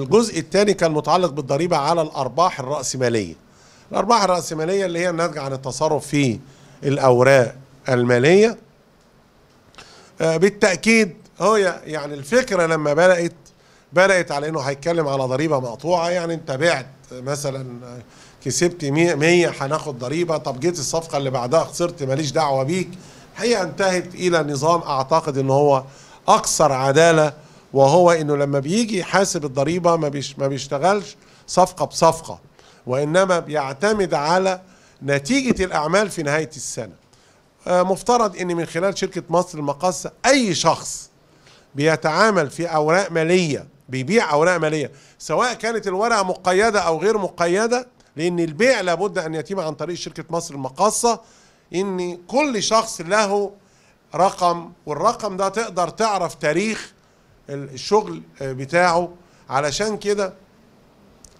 الجزء الثاني كان متعلق بالضريبة على الأرباح الرأسمالية الأرباح الرأسمالية اللي هي الناتجة عن التصرف في الأوراق المالية آه، بالتأكيد هو يعني الفكرة لما بدأت بدأت على إنه هيتكلم على ضريبة مقطوعة يعني أنت بعت مثلا آه، كسبت 100 هناخد ضريبة طب جيت الصفقة اللي بعدها خسرت ماليش دعوة بيك الحقيقة انتهت إلى نظام أعتقد إن هو أكثر عدالة وهو انه لما بيجي يحاسب الضريبه ما بيش ما بيشتغلش صفقه بصفقه وانما بيعتمد على نتيجه الاعمال في نهايه السنه آه، مفترض ان من خلال شركه مصر المقاصه اي شخص بيتعامل في اوراق ماليه بيبيع اوراق ماليه سواء كانت الورقه مقيده او غير مقيده لان البيع لابد ان يتم عن طريق شركه مصر المقاصه ان كل شخص له رقم والرقم ده تقدر تعرف تاريخ الشغل آه، بتاعه علشان كده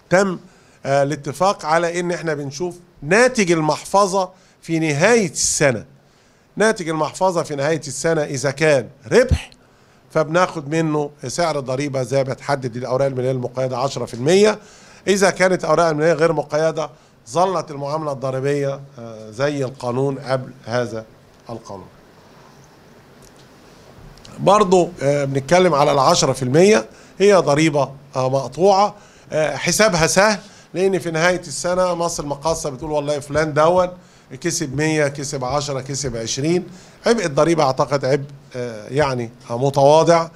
تم آه، الاتفاق على ان احنا بنشوف ناتج المحفظة في نهاية السنة ناتج المحفظة في نهاية السنة اذا كان ربح فبناخد منه سعر الضريبة زي ما تحدد الاوراق المالية المقيدة 10% اذا كانت اوراق المالية غير مقيدة ظلت المعاملة الضريبية آه، زي القانون قبل هذا القانون برضه آه، بنتكلم على العشرة في المية هي ضريبة آه، مقطوعة آه، حسابها سهل لأن في نهاية السنة مصر المقاصة بتقول والله فلان دون كسب 100 كسب 10 كسب 20 عبء الضريبة أعتقد عبء يعني متواضع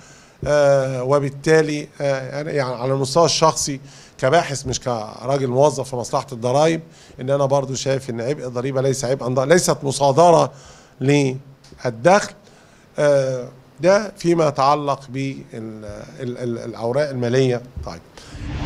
وبالتالي يعني على المستوى الشخصي كباحث مش كراجل موظف في مصلحة الضرائب إن أنا برضو شايف إن عبء الضريبة ليس عبء ليست مصادرة للدخل ده فيما يتعلق بالاوراق الماليه طيب